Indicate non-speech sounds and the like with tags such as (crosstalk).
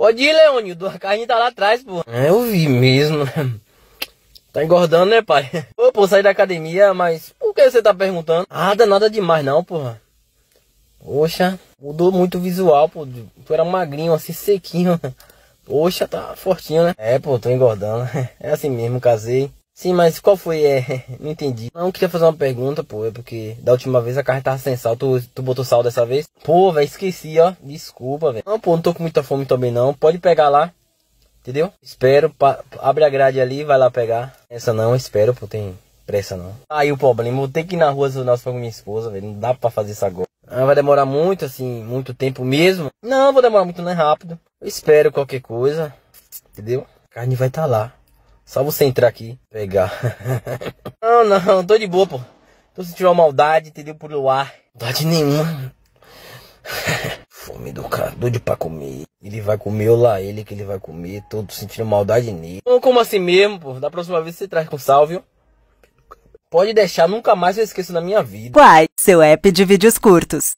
Pode ir, Leônio, a carne tá lá atrás, pô. É, eu vi mesmo. Né? Tá engordando, né, pai? Pô, pô, saí da academia, mas por que você tá perguntando? Ah, nada demais não, porra. Poxa, mudou muito o visual, pô. Tu era magrinho, assim, sequinho. Poxa, tá fortinho, né? É, pô, tô engordando. (laughs) É assim mesmo, casei. Sim, mas qual foi? É, (laughs) não entendi. Não queria fazer uma pergunta, pô, é porque da última vez a carne tava sem sal, tu, tu botou sal dessa vez? Pô, velho, esqueci, ó. Desculpa, velho. Não, pô, não tô com muita fome também não. Pode pegar lá. Entendeu? Espero, abre a grade ali, vai lá pegar. Essa não, espero, pô, tem pressa não. Aí o problema, vou ter que ir na rua zonar com minha esposa, velho. Não dá pra fazer isso agora. Ah, vai demorar muito, assim, muito tempo mesmo? Não, vou demorar muito, não é rápido. Eu espero qualquer coisa, entendeu? A carne vai estar tá lá. Só você entrar aqui, pegar. (laughs) não, não, tô de boa, pô. Tô sentindo uma maldade, entendeu? Por ar. Maldade nenhuma. (laughs) Fome do cara, doido pra comer. Ele vai comer, ou lá ele que ele vai comer. Tô sentindo maldade nele. Ou como assim mesmo, pô. Da próxima vez você traz com salve, Pode deixar, nunca mais eu esqueço na minha vida. Qual? seu app de vídeos curtos.